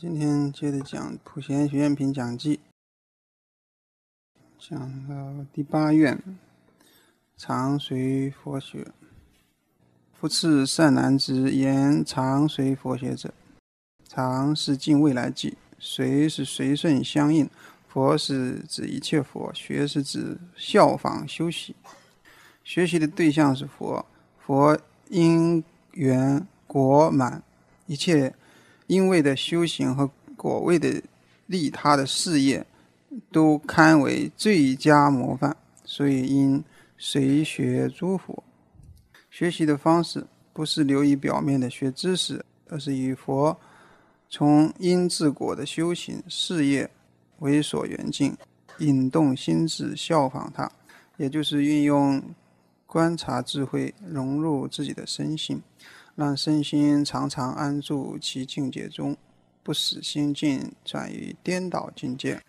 今天接着讲《普贤学院评讲记》，讲到第八院，常随佛学。夫次善男子言：“长随佛学者，常是近未来记，随是随顺相应，佛是指一切佛，学是指效仿修习。学习的对象是佛，佛因缘果满，一切。”因为的修行和果位的利他的事业，都堪为最佳模范，所以应随学诸佛。学习的方式不是流于表面的学知识，而是以佛从因至果的修行事业为所缘境，引动心智效仿他，也就是运用观察智慧融入自己的身心。让身心常常安住其境界中，不死心境转于颠倒境界。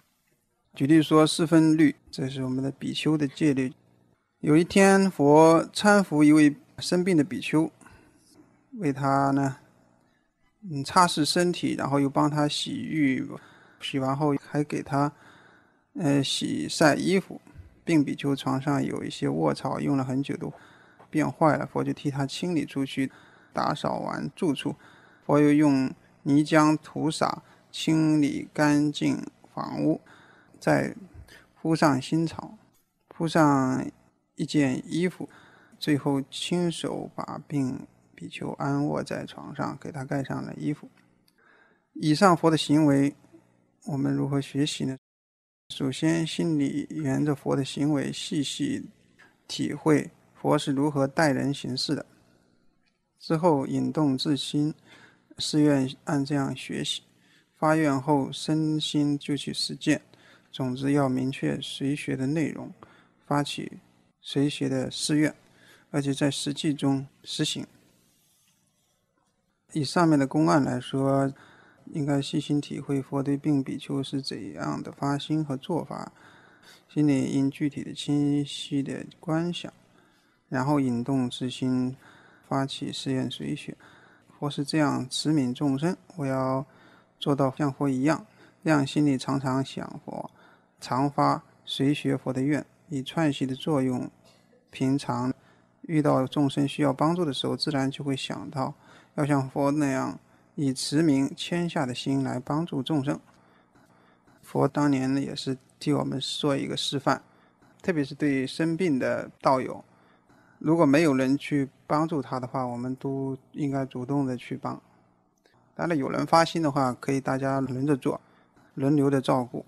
举例说，四分律，这是我们的比丘的戒律。有一天，佛搀扶一位生病的比丘，为他呢，嗯，擦拭身体，然后又帮他洗浴，洗完后还给他，嗯，洗晒衣服。病比丘床上有一些卧草，用了很久都变坏了，佛就替他清理出去。打扫完住处，佛又用泥浆涂洒，清理干净房屋，再铺上新草，铺上一件衣服，最后亲手把病比丘安卧在床上，给他盖上了衣服。以上佛的行为，我们如何学习呢？首先，心里沿着佛的行为细细体会，佛是如何待人行事的。之后引动自心，誓愿按这样学习，发愿后身心就去实践。总之要明确随学的内容，发起随学的誓愿，而且在实际中实行。以上面的公案来说，应该细心体会佛对病比丘是怎样的发心和做法，心里应具体的清晰的观想，然后引动自心。发起誓愿随学，佛是这样慈悯众生，我要做到像佛一样，让心里常常想佛，常发随学佛的愿，以串习的作用，平常遇到众生需要帮助的时候，自然就会想到要像佛那样，以慈悯牵下的心来帮助众生。佛当年呢也是替我们做一个示范，特别是对生病的道友。如果没有人去帮助他的话，我们都应该主动的去帮。当然，有人发心的话，可以大家轮着做，轮流的照顾。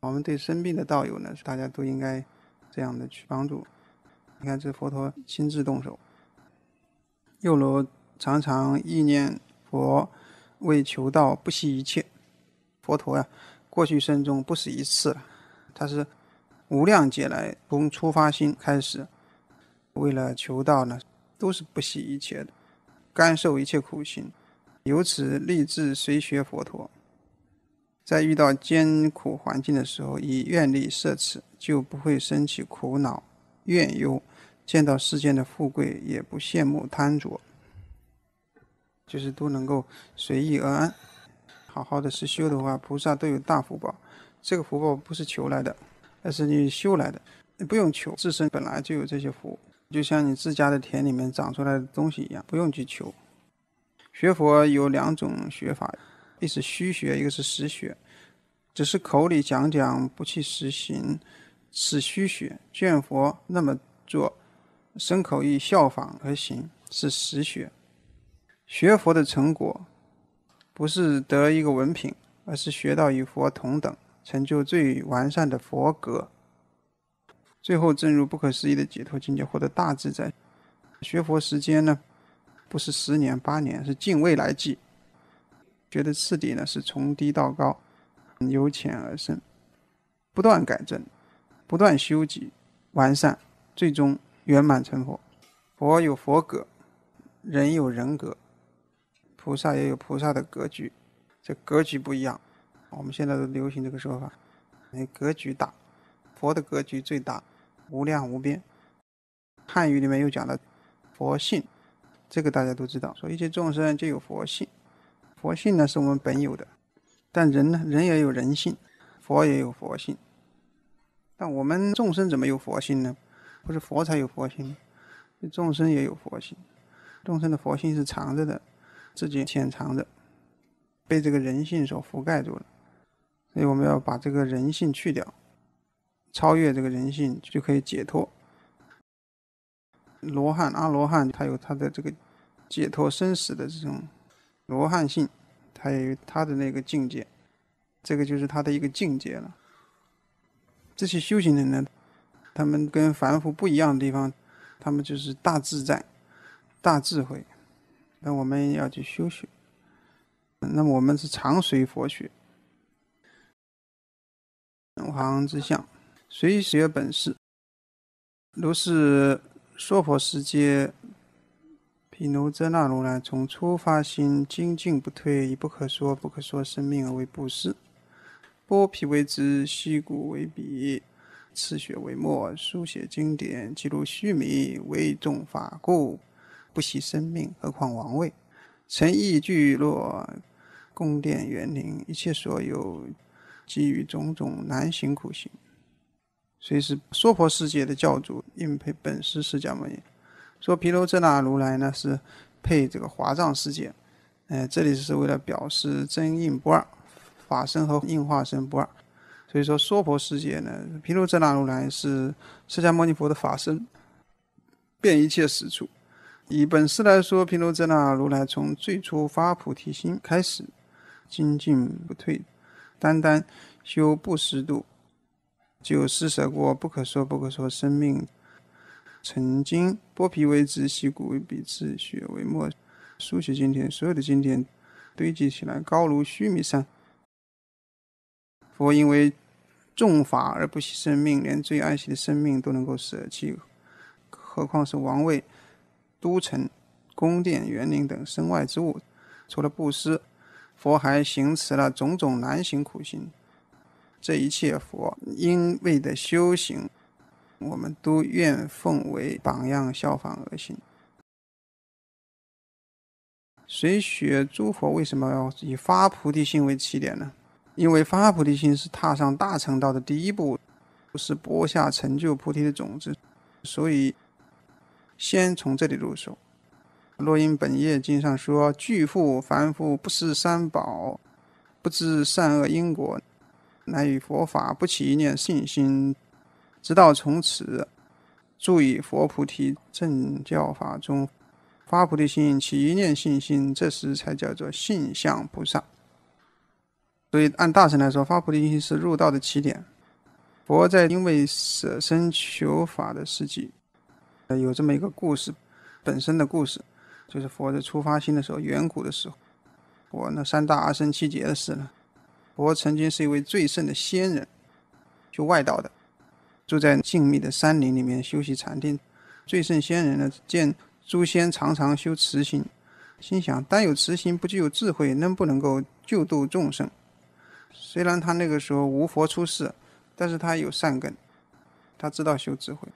我们对生病的道友呢，大家都应该这样的去帮助。你看，这佛陀亲自动手。右罗常常意念佛为求道不惜一切。佛陀啊，过去生中不止一次，他是无量劫来从出发心开始。为了求道呢，都是不惜一切的，甘受一切苦行，由此立志随学佛陀。在遇到艰苦环境的时候，以愿力摄持，就不会升起苦恼、怨忧；见到世间的富贵，也不羡慕贪着，就是都能够随意而安。好好的是修的话，菩萨都有大福报。这个福报不是求来的，而是你修来的，你不用求，自身本来就有这些福。就像你自家的田里面长出来的东西一样，不用去求。学佛有两种学法，一是虚学，一个是实学。只是口里讲讲，不去实行，是虚学；见佛那么做，身口意效仿而行，是实学。学佛的成果，不是得一个文凭，而是学到与佛同等，成就最完善的佛格。最后正如不可思议的解脱境界，获得大自在。学佛时间呢，不是十年八年，是近未来计。觉得次第呢，是从低到高，由浅而深，不断改正，不断修己，完善，最终圆满成佛。佛有佛格，人有人格，菩萨也有菩萨的格局，这格局不一样。我们现在都流行这个说法，那格局大，佛的格局最大。无量无边，汉语里面又讲了佛性，这个大家都知道。说一切众生就有佛性，佛性呢是我们本有的。但人呢，人也有人性，佛也有佛性。但我们众生怎么有佛性呢？不是佛才有佛性，众生也有佛性。众生的佛性是藏着的，自己潜藏着，被这个人性所覆盖住了。所以我们要把这个人性去掉。超越这个人性就可以解脱。罗汉阿罗汉，他有他的这个解脱生死的这种罗汉性，他有他的那个境界，这个就是他的一个境界了。这些修行人呢，他们跟凡夫不一样的地方，他们就是大自在、大智慧。那我们要去修学，那么我们是常随佛学，行之相。随学本事，如是娑婆世界品卢遮那如来从初发心精进不退，以不可说不可说生命而为布施，剥皮为纸，析骨为笔，赤血为墨，书写经典，记录虚名，为众法故，不惜生命，何况王位？诚意聚落，宫殿园林，一切所有，基于种种难行苦行。所以是娑婆世界的教主应配本师释迦牟尼，说毗卢遮那如来呢是配这个华藏世界，哎，这里是为了表示真应不二，法身和应化身不二，所以说娑婆世界呢，毗卢遮那如来是释迦牟尼佛的法身，遍一切时处。以本师来说，毗卢遮那如来从最初发菩提心开始，精进不退，单单修布施度。就施舍过不可说不可说生命，曾经剥皮为纸，洗骨为笔，刺血为墨，书写经典。所有的经典堆积起来，高如须弥山。佛因为重法而不惜生命，连最爱惜的生命都能够舍弃，何况是王位、都城、宫殿、园林等身外之物？除了布施，佛还行持了种种难行苦行。这一切佛因为的修行，我们都愿奉为榜样效仿而行。谁学诸佛为什么要以发菩提心为起点呢？因为发菩提心是踏上大成道的第一步，是播下成就菩提的种子，所以先从这里入手。《若因本业经》上说：“具富凡夫，不识三宝，不知善恶因果。”乃与佛法不起一念信心，直到从此注意佛菩提正教法中发菩提心起一念信心，这时才叫做性相菩萨。所以按大乘来说，发菩提心是入道的起点。佛在因为舍身求法的事迹，呃，有这么一个故事，本身的故事就是佛在出发心的时候，远古的时候，我那三大阿僧七劫的事呢。我曾经是一位最圣的仙人，就外道的，住在静谧的山林里面修习禅定。最圣仙人呢，见诸仙常常修慈心，心想单有慈心不具有智慧，能不能够救度众生？虽然他那个时候无佛出世，但是他有善根，他知道修智慧，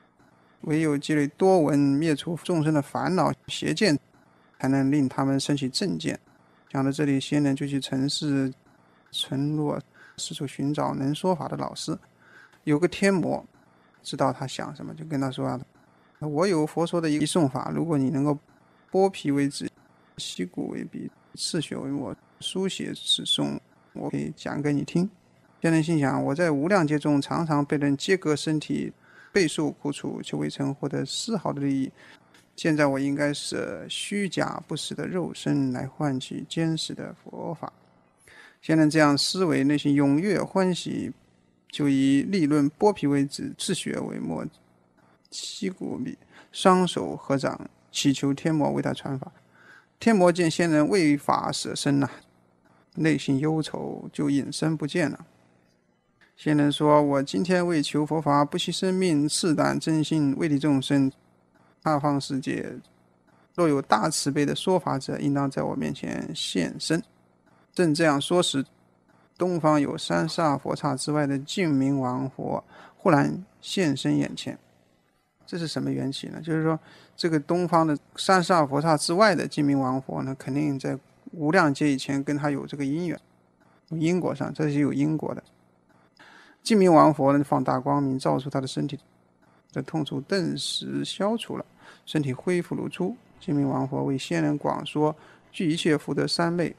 唯有积累多闻，灭除众生的烦恼邪见，才能令他们升起正见。讲到这里，仙人就去城市。村落四处寻找能说法的老师，有个天魔知道他想什么，就跟他说：“啊，我有佛说的一诵法，如果你能够剥皮为纸，吸骨为笔，刺血为墨，书写此颂，我可以讲给你听。”天人心想：“我在无量劫中常常被人切割身体，备受苦楚，却未曾获得丝毫的利益。现在我应该舍虚假不实的肉身来换取坚实的佛法。”仙人这样思维，内心踊跃欢喜，就以利论剥皮为止，自血为墨，七骨笔，双手合掌，祈求天魔为他传法。天魔见仙人为法舍身呐，内心忧愁，就隐身不见了。仙人说：“我今天为求佛法，不惜生命，赤胆真心，为利众生，大放世界。若有大慈悲的说法者，应当在我面前现身。”正这样说时，东方有三十二佛刹之外的净明王佛忽然现身眼前。这是什么缘起呢？就是说，这个东方的三十二佛刹之外的净明王佛呢，肯定在无量劫以前跟他有这个因缘，因果上这是有因果的。净明王佛呢，放大光明，照出他的身体，这痛楚顿时消除了，身体恢复如初。净明王佛为仙人广说具一切福德三昧。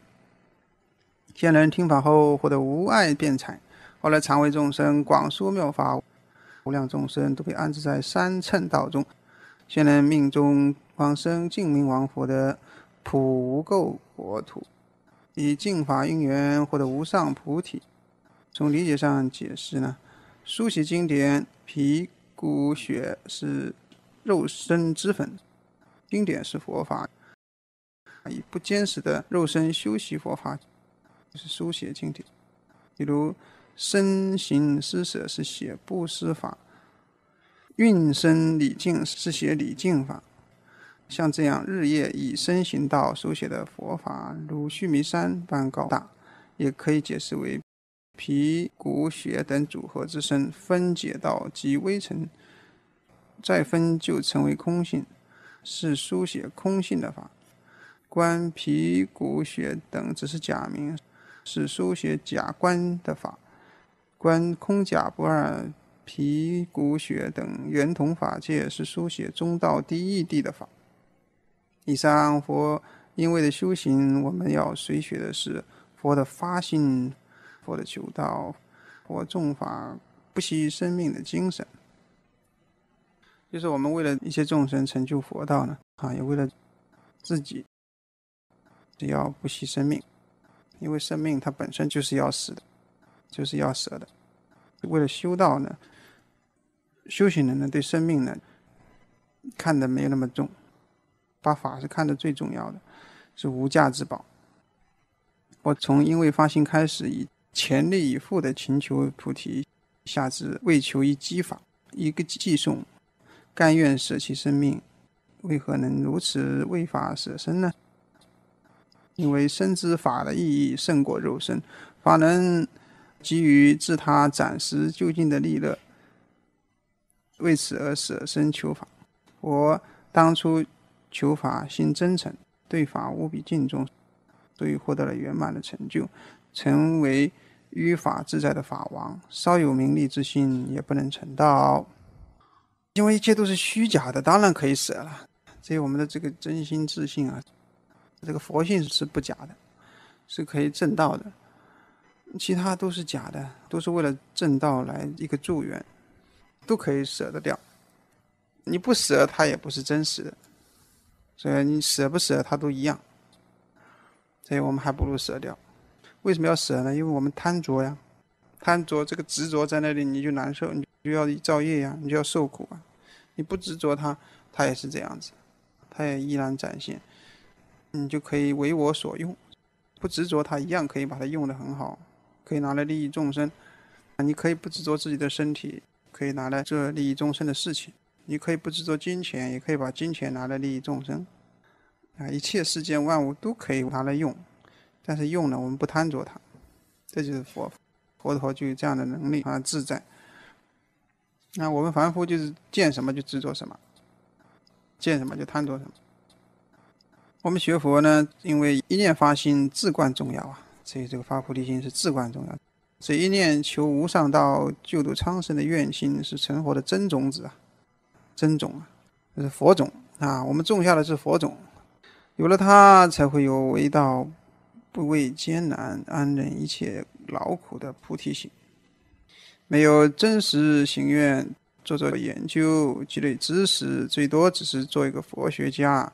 仙人听法后获得无碍辩才，后来常为众生广说妙法，无量众生都被安置在三乘道中。仙人命中往生净明王佛的普无垢国土，以净法因缘获得无上菩提。从理解上解释呢，修习经典，皮骨血是肉身之粉，经典是佛法，以不坚实的肉身修习佛法。是书写境典。比如身行施舍是写布施法，运身礼敬是写礼敬法，像这样日夜以身行道书写的佛法，如须弥山般高大，也可以解释为皮骨血等组合之身分解到极微尘，再分就成为空性，是书写空性的法。观皮骨血等只是假名。是书写假观的法，观空假不二，皮骨血等圆同法界；是书写中道第一谛的法。以上佛因为的修行，我们要随学的是佛的发心，佛的求道，佛众法不惜生命的精神，就是我们为了一些众生成就佛道呢，啊，也为了自己，只要不惜生命。因为生命它本身就是要死的，就是要舍的。为了修道呢，修行人呢对生命呢看的没有那么重，把法是看的最重要的，是无价之宝。我从因为发心开始，以全力以赴的请求菩提，下至为求一机法，一个寄送，甘愿舍弃生命，为何能如此为法舍身呢？因为身知法的意义胜过肉身，法能给予自他暂时就近的利乐。为此而舍身求法，我当初求法心真诚，对法无比敬重，所以获得了圆满的成就，成为于法自在的法王。稍有名利之心，也不能成道。因为一切都是虚假的，当然可以舍了。所以我们的这个真心自信啊。这个佛性是不假的，是可以证道的，其他都是假的，都是为了证道来一个助缘，都可以舍得掉。你不舍它也不是真实的，所以你舍不舍它都一样。所以我们还不如舍掉。为什么要舍呢？因为我们贪着呀，贪着这个执着在那里，你就难受，你就要造业呀，你就要受苦啊。你不执着它，它也是这样子，它也依然展现。你就可以为我所用，不执着它一样可以把它用得很好，可以拿来利益众生。啊，你可以不执着自己的身体，可以拿来做利益众生的事情。你可以不执着金钱，也可以把金钱拿来利益众生。啊，一切世间万物都可以拿来用，但是用了我们不贪着它，这就是佛，佛陀就有这样的能力啊自在。那我们凡夫就是见什么就执着什么，见什么就贪着什么。我们学佛呢，因为一念发心至关重要啊，所以这个发菩提心是至关重要。所以一念求无上道、救度苍生的愿心是成佛的真种子啊，真种啊，这是佛种啊。我们种下的是佛种，有了它，才会有为道不畏艰难、安忍一切劳苦的菩提心。没有真实行愿，做做研究、积累知识，最多只是做一个佛学家。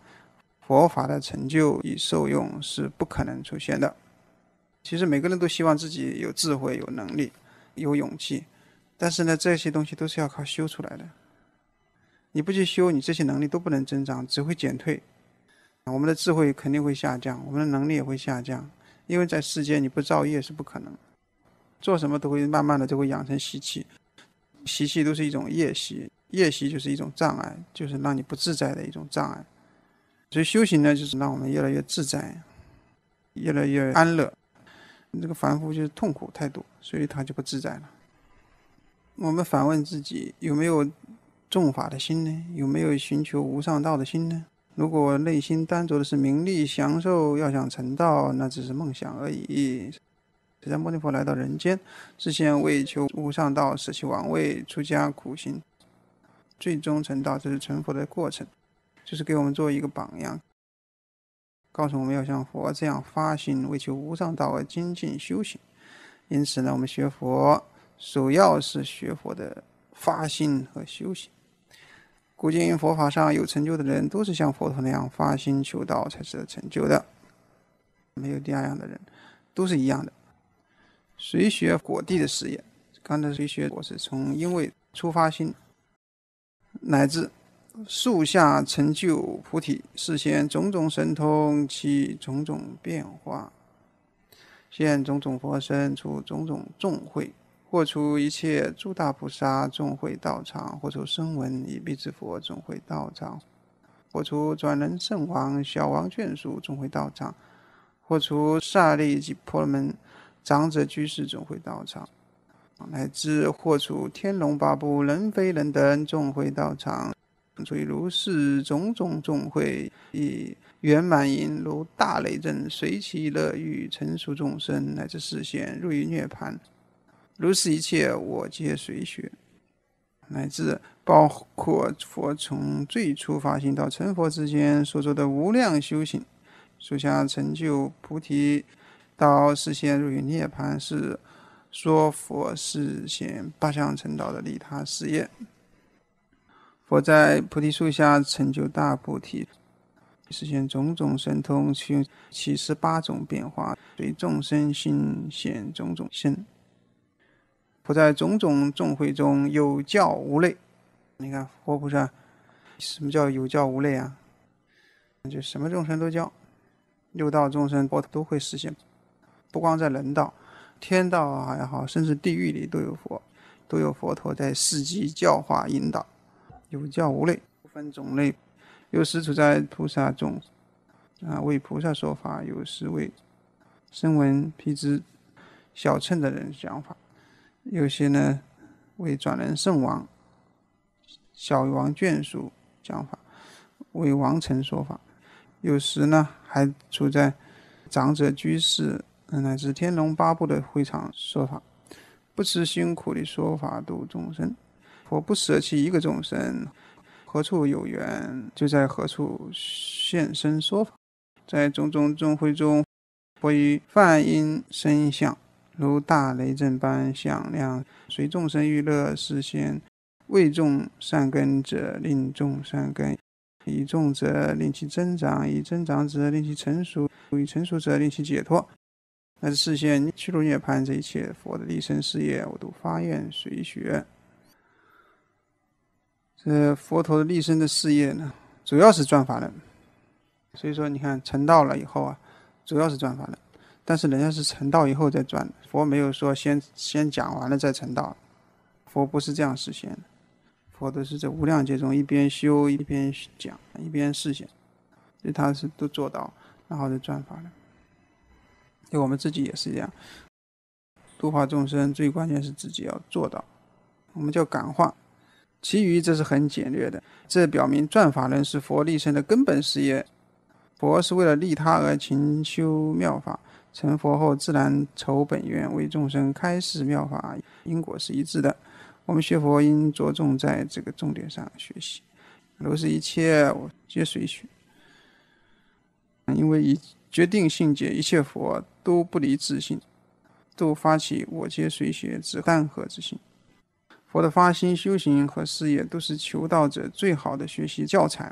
佛法的成就与受用是不可能出现的。其实每个人都希望自己有智慧、有能力、有勇气，但是呢，这些东西都是要靠修出来的。你不去修，你这些能力都不能增长，只会减退。我们的智慧肯定会下降，我们的能力也会下降，因为在世间你不造业是不可能。做什么都会慢慢的就会养成习气，习气都是一种业习，业习就是一种障碍，就是让你不自在的一种障碍。所以修行呢，就是让我们越来越自在，越来越安乐。这个凡夫就是痛苦太多，所以他就不自在了。我们反问自己，有没有重法的心呢？有没有寻求无上道的心呢？如果内心单着的是名利享受，要想成道，那只是梦想而已。释迦牟尼佛来到人间，是先为求无上道，舍弃王位，出家苦行，最终成道，这是成佛的过程。就是给我们做一个榜样，告诉我们要像佛这样发心，为求无上道而精进修行。因此呢，我们学佛，首要是学佛的发心和修行。古今佛法上有成就的人，都是像佛陀那样发心求道才是得成就的，没有第二样的人，都是一样的。谁学果地的事业？刚才谁学？我是从因为出发心，乃至。树下成就菩提，示现种种神通，起种种变化，现种种佛身，出种种众会，或出一切诸大菩萨众会道场，或出声闻已毕之佛众会道场，或出转轮圣王小王眷属众会道场，或出萨利及婆罗门长者居士众会道场，乃至或出天龙八部人非人等众会道场。所以，如是种种众会，以圆满音如大雷震，随其乐欲成熟众生，乃至示现入于涅盘。如是一切，我皆随学，乃至包括佛从最初发心到成佛之间所做的无量修行，属下成就菩提到示现入于涅盘，是说佛是现八相成道的利他事业。佛在菩提树下成就大菩提，实现种种神通，其七十八种变化随众生心现种种身。佛在种种众会中有教无类。你看，佛菩萨，什么叫有教无类啊？就什么众生都教，六道众生佛都会实现，不光在人道、天道还也好，甚至地狱里都有佛，都有佛陀在示迹教化引导。有教无类，不分种类，有时处在菩萨中，啊为菩萨说法；有时为声闻、辟支、小乘的人讲法；有些呢为转轮圣王、小王眷属讲法，为王臣说法；有时呢还处在长者居士乃至天龙八部的会场说法，不辞辛苦的说法度众生。佛不舍弃一个众生，何处有缘就在何处现身说法，在种种众会中，我于梵音声响，如大雷震般响亮，随众生欲乐是现，未种善根者令众善根，以种者令其增长，以增长者令其成熟，以成熟者令其解脱。乃至视现去住涅槃，这一切佛的立身事业，我都发愿随学。呃，佛陀的立身的事业呢，主要是转法轮，所以说你看成道了以后啊，主要是转法轮，但是人家是成道以后再转，佛没有说先先讲完了再成道，佛不是这样实现的，佛都是在无量劫中一边修一边讲一边实现，所以他是都做到，然后再转法轮。就我们自己也是一样，度化众生最关键是自己要做到，我们叫感化。其余这是很简略的，这表明转法轮是佛立身的根本事业。佛是为了利他而勤修妙法，成佛后自然酬本愿为众生开示妙法，因果是一致的。我们学佛应着重在这个重点上学习。如是一切我皆随学，因为以决定性解一切佛都不离自性，都发起我皆随学之干涸之心。佛的发心、修行和事业都是求道者最好的学习教材，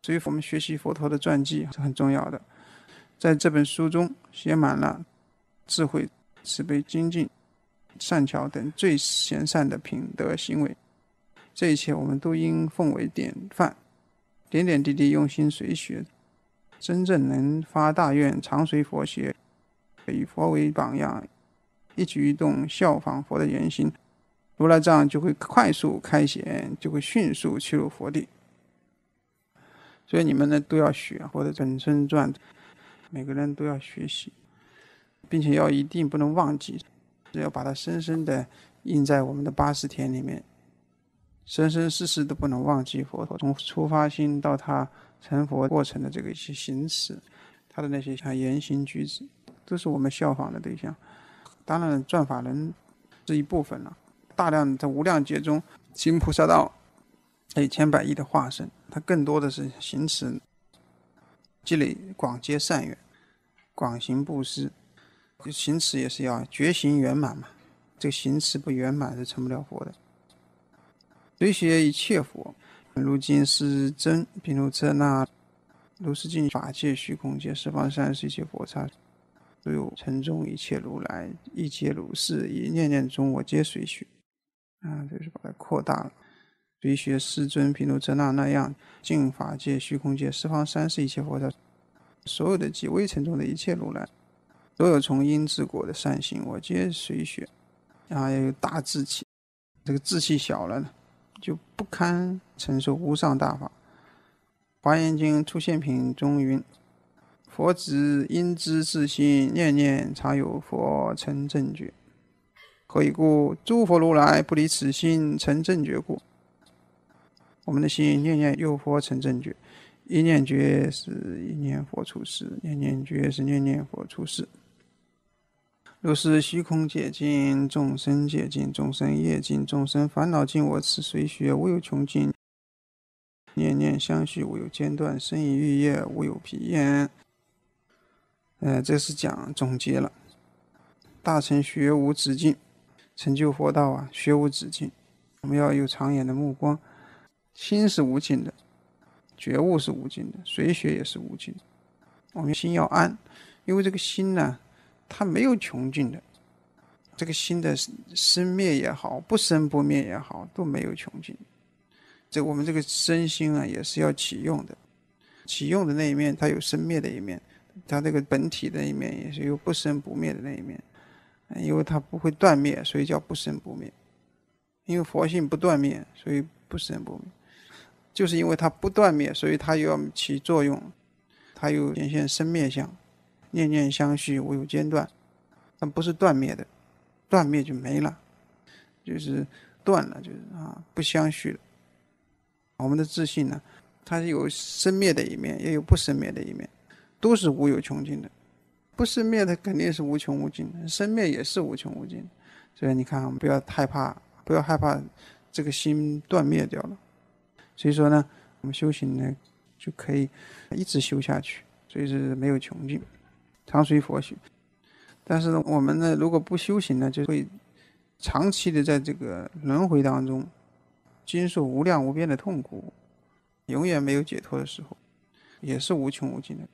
所以我们学习佛陀的传记是很重要的。在这本书中写满了智慧、慈悲、精进、善巧等最贤善的品德行为，这一切我们都应奉为典范，点点滴滴用心随学，真正能发大愿、常随佛学，以佛为榜样，一举一动效仿佛的言行。如来藏就会快速开显，就会迅速去入佛地。所以你们呢都要学，或者整身转，每个人都要学习，并且要一定不能忘记，要把它深深的印在我们的八识田里面，生生世世都不能忘记佛陀从出发心到他成佛过程的这个一些行持，他的那些像言行举止，都是我们效仿的对象。当然，转法人是一部分了。大量的在无量劫中行菩萨道，有千百亿的化身，他更多的是行持，积累广结善缘，广行布施，行持也是要觉行圆满嘛。这个行持不圆满是成不了佛的。随学一切佛，如今是真品如车那，如是尽法界虚空界十方三世一切佛刹，所有尘中一切如来一切如是，一念念中我皆随学。啊，就是把它扩大了。比学世尊毗卢遮那那样，净法界、虚空界、十方三世一切佛刹，所有的即微尘中的一切如来，所有从因至果的善行，我皆随学。啊，要有大志气，这个志气小了呢，就不堪承受无上大法。《华严经》出现品中云：“佛子因知自心念念常有佛成正觉。”何以故？诸佛如来不离此心成正觉故。我们的心念念又佛成正觉，一念觉是，一念佛出世；念念觉是，念念佛出世。如是虚空界尽，众生界尽，众生业尽，众生烦恼尽。我此随学无有穷尽，念念相续无有间断，生于欲业无有疲厌。呃，这是讲总结了，大乘学无止境。成就佛道啊，学无止境。我们要有长远的目光，心是无尽的，觉悟是无尽的，随学也是无尽。我们心要安，因为这个心呢，它没有穷尽的。这个心的生灭也好，不生不灭也好，都没有穷尽。这我们这个身心啊，也是要启用的，启用的那一面，它有生灭的一面，它这个本体的一面，也是有不生不灭的那一面。因为它不会断灭，所以叫不生不灭。因为佛性不断灭，所以不生不灭。就是因为它不断灭，所以它又要起作用，它又显现生灭相，念念相续，无有间断。但不是断灭的，断灭就没了，就是断了，就是啊，不相续了。我们的自信呢，它是有生灭的一面，也有不生灭的一面，都是无有穷尽的。不生灭，它肯定是无穷无尽；生灭也是无穷无尽。所以你看，不要害怕，不要害怕，这个心断灭掉了。所以说呢，我们修行呢就可以一直修下去，所以是没有穷尽，常随佛学。但是呢，我们呢如果不修行呢，就会长期的在这个轮回当中经受无量无边的痛苦，永远没有解脱的时候，也是无穷无尽的。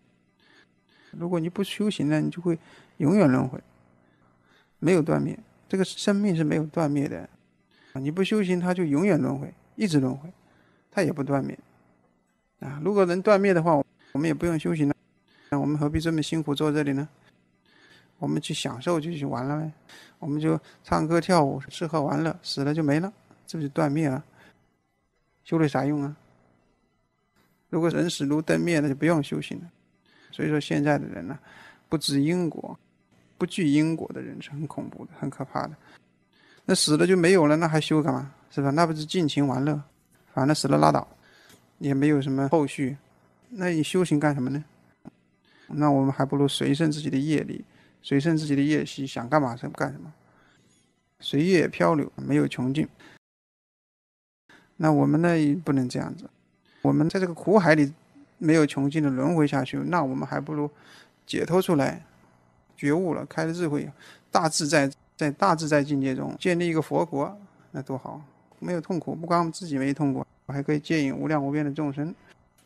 如果你不修行呢，你就会永远轮回，没有断灭，这个生命是没有断灭的。你不修行，它就永远轮回，一直轮回，它也不断灭。啊，如果能断灭的话，我们也不用修行了，那我们何必这么辛苦坐这里呢？我们去享受就去玩了呗，我们就唱歌跳舞、吃喝玩乐，死了就没了，这不是断灭了？修了啥用啊？如果人死如灯灭，那就不用修行了。所以说现在的人呢，不知因果，不惧因果的人是很恐怖的、很可怕的。那死了就没有了，那还修干嘛？是吧？那不是尽情玩乐，反正死了拉倒，也没有什么后续。那你修行干什么呢？那我们还不如随顺自己的业力，随顺自己的业习，想干嘛就干什么，随业漂流，没有穷尽。那我们呢，不能这样子。我们在这个苦海里。没有穷尽的轮回下去，那我们还不如解脱出来，觉悟了，开了智慧，大自在，在大自在境界中建立一个佛国，那多好！没有痛苦，不光自己没痛苦，我还可以接引无量无边的众生，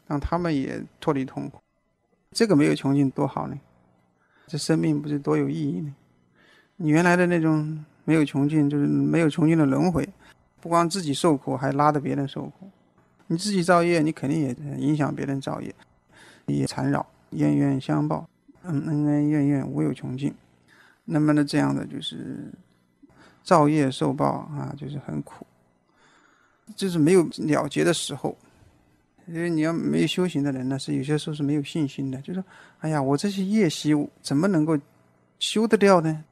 让他们也脱离痛苦。这个没有穷尽，多好呢！这生命不是多有意义呢？你原来的那种没有穷尽，就是没有穷尽的轮回，不光自己受苦，还拉着别人受苦。你自己造业，你肯定也影响别人造业，也缠绕，冤冤相报，恩恩恩怨怨无有穷尽，那么的这样的就是造业受报啊，就是很苦，就是没有了结的时候。因为你要没有修行的人呢，是有些时候是没有信心的，就是说，哎呀，我这些业习怎么能够修得掉呢？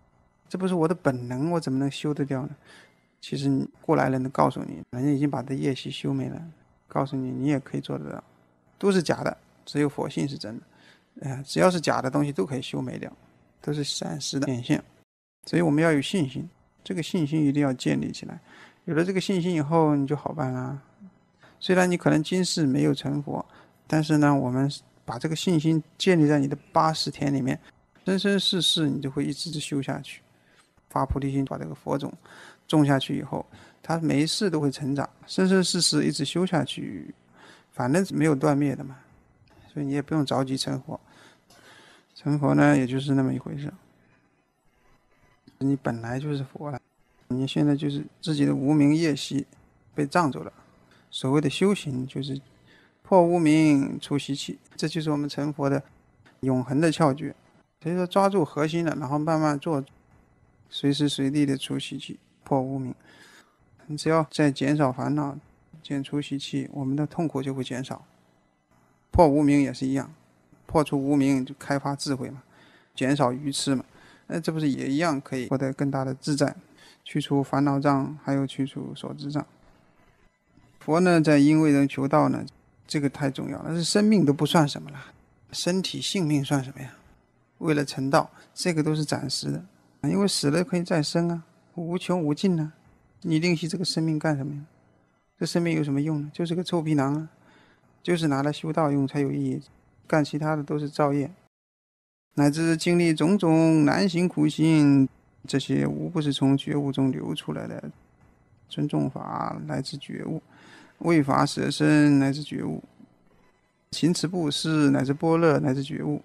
这不是我的本能，我怎么能修得掉呢？其实过来人都告诉你，人家已经把这业习修没了。告诉你，你也可以做得到，都是假的，只有佛性是真的。哎，只要是假的东西都可以修没掉，都是暂时的现所以我们要有信心，这个信心一定要建立起来。有了这个信心以后，你就好办啦。虽然你可能今世没有成佛，但是呢，我们把这个信心建立在你的八十天里面，生生世世你就会一直修下去，发菩提心，把这个佛种种下去以后。他每一世都会成长，生生世世一直修下去，反正是没有断灭的嘛，所以你也不用着急成佛。成佛呢，也就是那么一回事。你本来就是佛了，你现在就是自己的无名业习被障住了。所谓的修行，就是破无名出习气，这就是我们成佛的永恒的窍诀。所以说，抓住核心了，然后慢慢做，随时随地的出习气、破无名。你只要在减少烦恼、减除习气，我们的痛苦就会减少。破无明也是一样，破除无明就开发智慧嘛，减少愚痴嘛。那这不是也一样可以获得更大的自在？去除烦恼障，还有去除所知障。佛呢，在因为人求道呢，这个太重要，了，是生命都不算什么了，身体性命算什么呀？为了成道，这个都是暂时的，因为死了可以再生啊，无穷无尽呢。你吝惜这个生命干什么呀？这生命有什么用呢？就是个臭皮囊，啊，就是拿来修道用才有意义。干其他的都是造业，乃至经历种种难行苦行，这些无不是从觉悟中流出来的。尊重法来自觉悟，为法舍身乃至觉悟，行持布施乃至般乐乃至觉悟，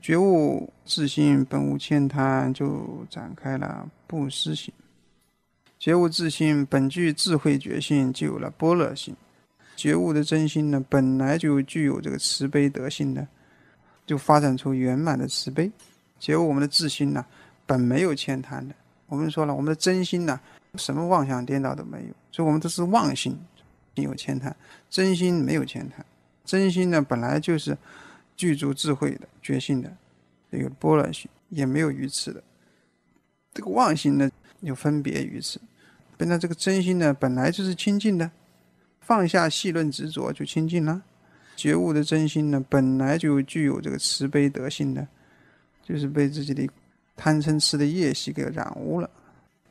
觉悟自性本无欠贪，就展开了布施行。觉悟自信本具智慧觉性就有了般若性，觉悟的真心呢本来就具有这个慈悲德性的，就发展出圆满的慈悲。觉悟我们的自心呢，本没有牵贪的。我们说了，我们的真心呢，什么妄想颠倒都没有，所以我们都是妄心，心有牵贪，真心没有牵贪。真心呢本来就是具足智慧的觉性的，有般若性，也没有愚痴的。这个妄心呢，有分别愚痴。本来这个真心呢，本来就是清净的，放下戏论执着就清净了。觉悟的真心呢，本来就具有这个慈悲德性的，就是被自己的贪嗔痴的业习给染污了。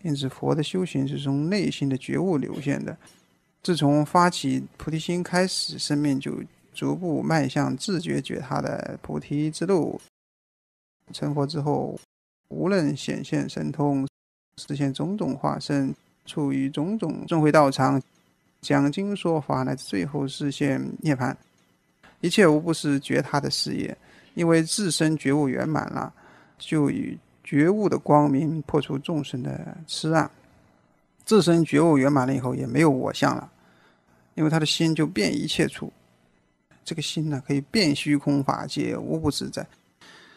因此，佛的修行是从内心的觉悟流现的。自从发起菩提心开始，生命就逐步迈向自觉觉他的菩提之路。成佛之后，无论显现神通，实现种种化身。处于种种众会道场，讲经说法，乃至最后实现涅槃，一切无不是觉他的事业。因为自身觉悟圆满了，就以觉悟的光明破除众生的痴暗。自身觉悟圆满了以后，也没有我相了，因为他的心就变一切处。这个心呢，可以变虚空法界，无不自在，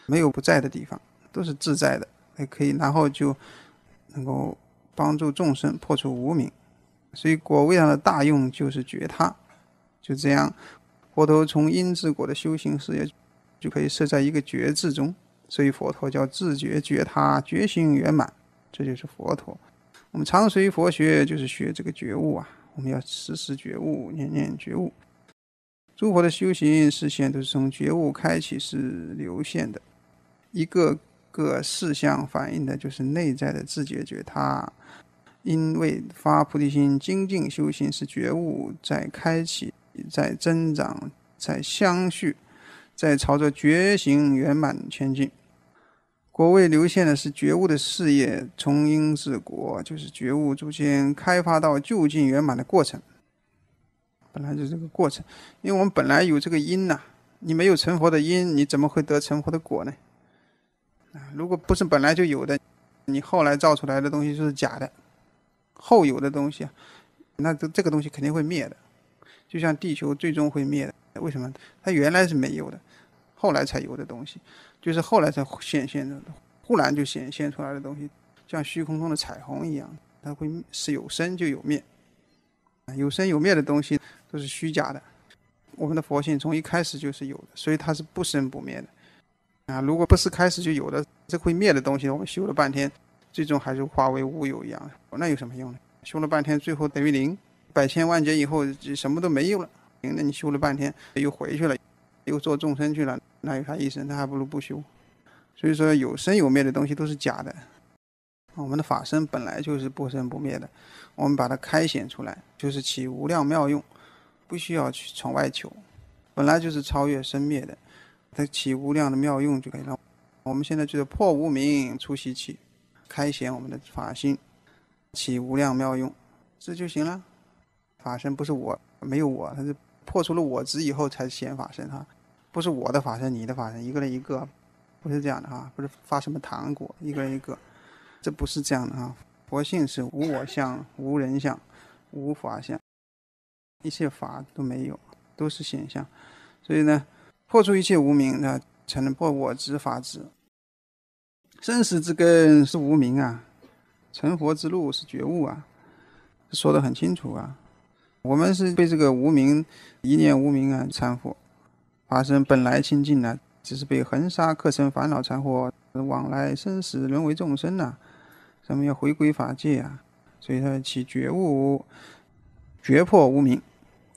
没有不在的地方，都是自在的，也可以。然后就能够。帮助众生破除无明，所以果位上的大用就是觉他。就这样，佛陀从因智果的修行事业，就可以设在一个觉字中。所以佛陀叫自觉、觉他、觉行圆满，这就是佛陀。我们常随佛学，就是学这个觉悟啊！我们要时时觉悟，念念觉悟。诸佛的修行视线都是从觉悟开启，是流现的。一个。各事项反映的就是内在的自觉觉，他。因为发菩提心、精进修行是觉悟在开启、在增长、在相续、在朝着觉醒圆满前进。果位流现的是觉悟的事业，从因至果就是觉悟逐渐开发到究竟圆满的过程。本来就这个过程，因为我们本来有这个因呐，你没有成佛的因，你怎么会得成佛的果呢？如果不是本来就有的，你后来造出来的东西就是假的，后有的东西，那这这个东西肯定会灭的，就像地球最终会灭的。为什么？它原来是没有的，后来才有的东西，就是后来才显现的，忽然就显现出来的东西，像虚空中的彩虹一样，它会是有生就有灭，有生有灭的东西都是虚假的。我们的佛性从一开始就是有的，所以它是不生不灭的。啊，如果不是开始就有的，这会灭的东西，我们修了半天，最终还是化为乌有一样。那有什么用呢？修了半天，最后等于零，百千万劫以后什么都没有了。那你修了半天又回去了，又做众生去了，那有啥意思？那还不如不修。所以说，有生有灭的东西都是假的。我们的法身本来就是不生不灭的，我们把它开显出来，就是起无量妙用，不需要去从外求，本来就是超越生灭的。它起无量的妙用就可以了。我们现在就是破无明、出习气、开显我们的法心，起无量妙用，这就行了。法身不是我，没有我，它是破除了我执以后才显法身哈，不是我的法身，你的法身，一个人一个，不是这样的哈，不是发什么糖果，一个人一个，这不是这样的哈。佛性是无我相、无人相、无法相，一切法都没有，都是显象。所以呢。破除一切无明，那才能破我执、法执。生死之根是无明啊，成佛之路是觉悟啊，说的很清楚啊。我们是被这个无明，一念无明啊，缠缚，法身本来清净呢，只是被横沙刻成烦恼缠缚，往来生死沦为众生呐。咱们要回归法界啊，所以说起觉悟，觉破无明，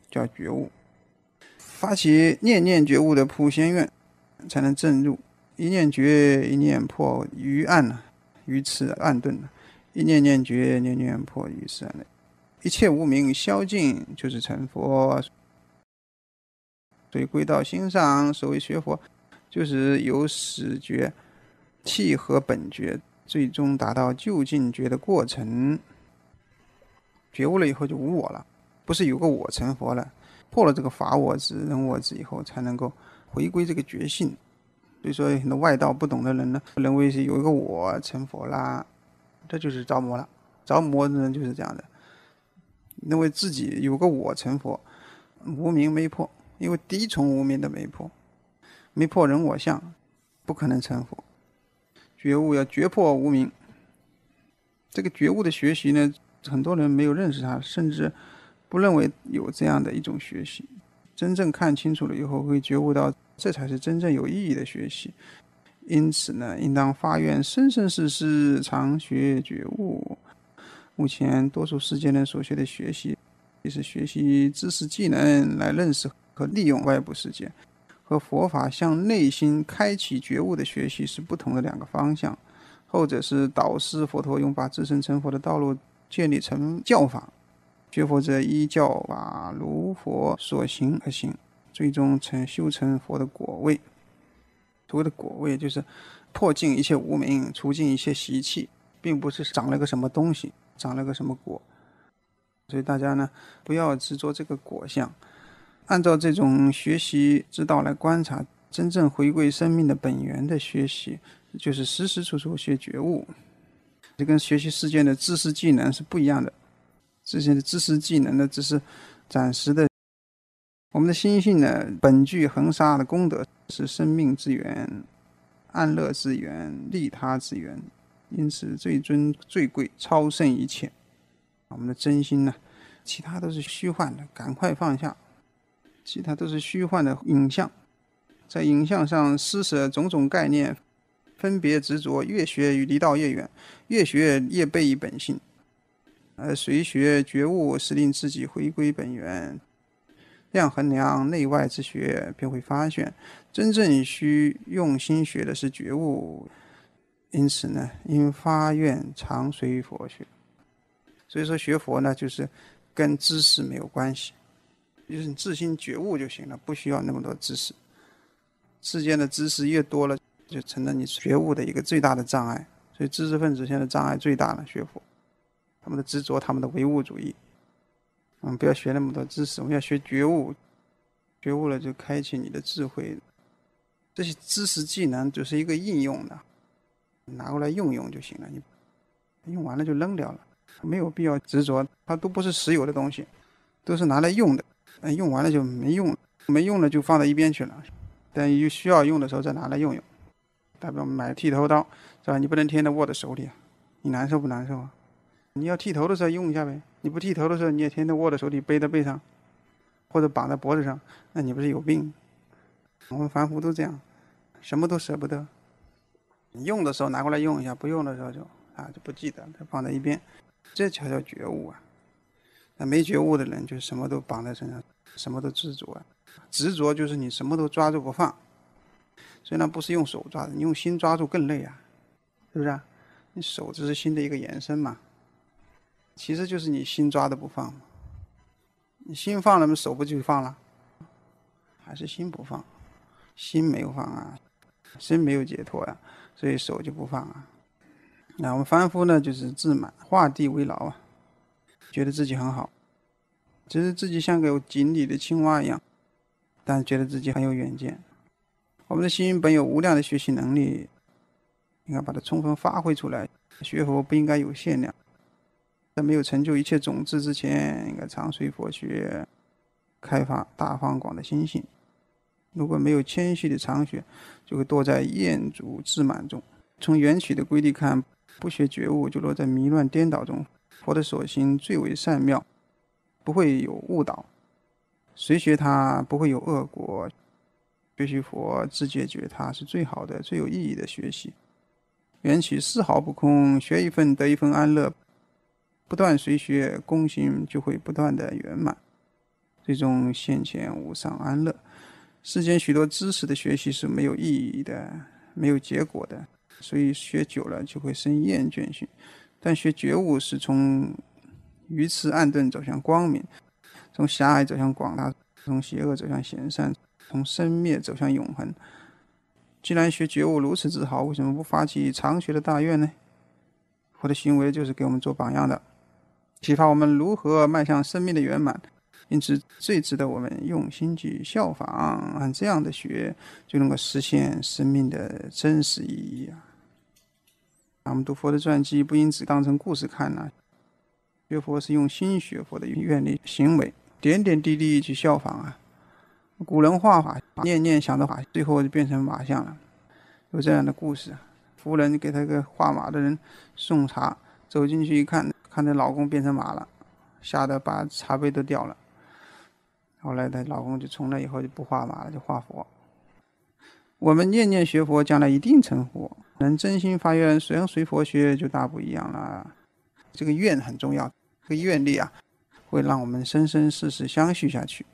叫觉悟。发起念念觉悟的普贤愿，才能证入一念觉，一念破愚暗呐，于此暗顿呐。一念念觉，念念破于四暗一切无明消尽，就是成佛。所以归到心上，所谓学佛，就是由始觉契合本觉，最终达到究竟觉的过程。觉悟了以后就无我了，不是有个我成佛了。破了这个法我执、人我执以后，才能够回归这个觉性。所以说，很多外道不懂的人呢，认为是有一个我成佛啦，这就是着魔了。着魔的人就是这样的，认为自己有个我成佛，无名没破，因为第一重无名的没破，没破人我相，不可能成佛。觉悟要觉破无名，这个觉悟的学习呢，很多人没有认识它，甚至。不认为有这样的一种学习，真正看清楚了以后，会觉悟到这才是真正有意义的学习。因此呢，应当发愿生生世世常学觉悟。目前多数世间人所学的学习，也是学习知识技能来认识和利用外部世界，和佛法向内心开启觉悟的学习是不同的两个方向。后者是导师佛陀用把自身成佛的道路建立成教法。学佛者依教法如佛所行而行，最终成修成佛的果位。所谓的果位，就是破尽一切无名，除尽一切习气，并不是长了个什么东西，长了个什么果。所以大家呢，不要执着这个果相，按照这种学习之道来观察，真正回归生命的本源的学习，就是时时处处学觉悟。这跟学习世间的知识技能是不一样的。这些的知识技能的知识，暂时的。我们的心性呢，本具恒沙的功德，是生命之源、安乐之源、利他之源，因此最尊最贵，超胜一切。我们的真心呢，其他都是虚幻的，赶快放下。其他都是虚幻的影像，在影像上施舍种种概念、分别执着，越学离道越远，越学越背于本性。而随学觉悟是令自己回归本源，这样衡量内外之学，便会发现，真正需用心学的是觉悟。因此呢，应发愿常随佛学。所以说学佛呢，就是跟知识没有关系，就是你自心觉悟就行了，不需要那么多知识。世间的知识越多了，就成了你觉悟的一个最大的障碍。所以知识分子现在障碍最大了，学佛。他们的执着，他们的唯物主义，嗯，不要学那么多知识，我们要学觉悟，觉悟了就开启你的智慧。这些知识技能只是一个应用的，拿过来用用就行了。你用完了就扔掉了，没有必要执着。它都不是实有的东西，都是拿来用的。嗯，用完了就没用了，没用了就放到一边去了。等有需要用的时候再拿来用用。代表买剃头刀是吧？你不能天天握在手里，你难受不难受啊？你要剃头的时候用一下呗。你不剃头的时候，你也天天握在手里、背在背上，或者绑在脖子上，那你不是有病？我们凡夫都这样，什么都舍不得。你用的时候拿过来用一下，不用的时候就啊就不记得，放在一边。这才叫觉悟啊！那没觉悟的人就什么都绑在身上，什么都执着。啊。执着就是你什么都抓住不放。虽然不是用手抓的，你用心抓住更累啊，是不是？啊？你手只是心的一个延伸嘛。其实就是你心抓的不放，你心放了，那么手不就放了？还是心不放，心没有放啊，心没有解脱呀，所以手就不放啊。那我们凡夫呢，就是自满，画地为牢啊，觉得自己很好，其实自己像个井底的青蛙一样，但觉得自己很有远见。我们的心本有无量的学习能力，应该把它充分发挥出来。学佛不应该有限量。在没有成就一切种子之前，应该常随佛学，开发大放广的心性。如果没有谦虚的常学，就会堕在厌足自满中。从缘起的规律看，不学觉悟就落在迷乱颠倒中。佛的所行最为善妙，不会有误导，谁学他不会有恶果。必须佛自觉觉他是最好的、最有意义的学习。缘起丝毫不空，学一份得一份安乐。不断随学，功行就会不断的圆满，最终现前无上安乐。世间许多知识的学习是没有意义的，没有结果的，所以学久了就会生厌倦性。但学觉悟是从愚痴暗钝走向光明，从狭隘走向广大，从邪恶走向贤善，从生灭走向永恒。既然学觉悟如此之好，为什么不发起长学的大愿呢？我的行为就是给我们做榜样的。启发我们如何迈向生命的圆满，因此最值得我们用心去效仿。按这样的学，就能够实现生命的真实意义啊！我们读佛的传记，不应只当成故事看呢。学佛是用心学佛的愿力、行为，点点滴滴去效仿啊。古人画法，念念想着法，最后就变成马像了。有这样的故事：夫人给他个画马的人送茶，走进去一看。看那老公变成马了，吓得把茶杯都掉了。后来她老公就从那以后就不画马了，就画佛。我们念念学佛，将来一定成佛。能真心发愿，随缘随佛学，就大不一样了。这个愿很重要，这个愿力啊，会让我们生生世世相续下去。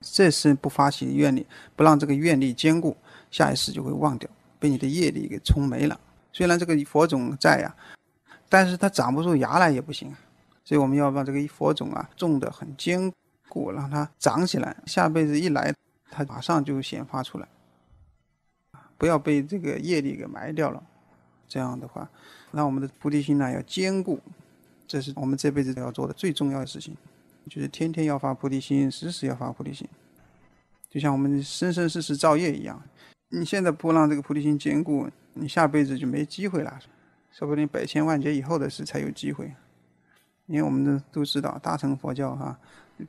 这是不发起愿力，不让这个愿力坚固，下一世就会忘掉，被你的业力给冲没了。虽然这个佛种在呀。但是它长不出芽来也不行，所以我们要把这个佛种啊种得很坚固，让它长起来，下辈子一来，它马上就显发出来，不要被这个业力给埋掉了。这样的话，让我们的菩提心呢要坚固，这是我们这辈子要做的最重要的事情，就是天天要发菩提心，时时要发菩提心。就像我们生生世世造业一样，你现在不让这个菩提心坚固，你下辈子就没机会了。说不定百千万劫以后的事才有机会，因为我们都都知道大乘佛教哈，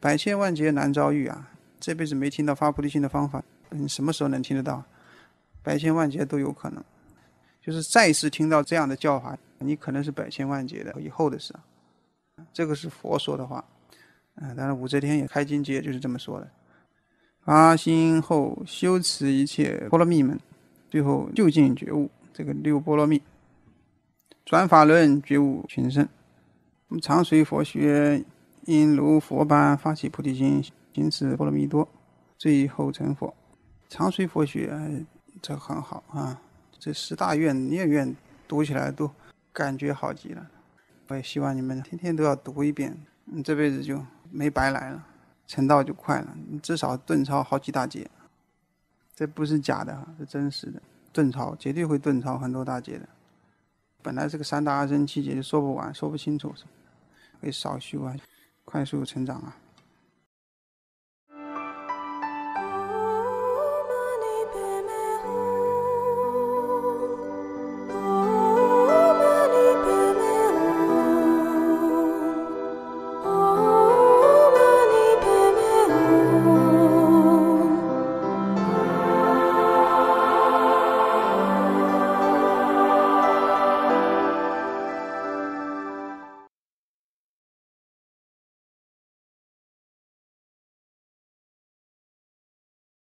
百千万劫难遭遇啊！这辈子没听到发菩提心的方法，你什么时候能听得到？百千万劫都有可能，就是再次听到这样的教法，你可能是百千万劫的以后的事。这个是佛说的话，啊，当然武则天也开金戒就是这么说的。发心后修持一切波罗蜜门，最后究竟觉悟，这个六波罗蜜。转法轮，觉悟群生。我们长随佛学，应如佛般发起菩提心，行持罗蜜多，最后成佛。长随佛学，这很好啊！这十大愿也愿读起来都感觉好极了。我也希望你们天天都要读一遍，你这辈子就没白来了，成道就快了，你至少顿超好几大劫。这不是假的，是真实的顿超，绝对会顿超很多大劫的。本来这个三大二生季节就说不完，说不清楚，以少旭啊快速成长啊。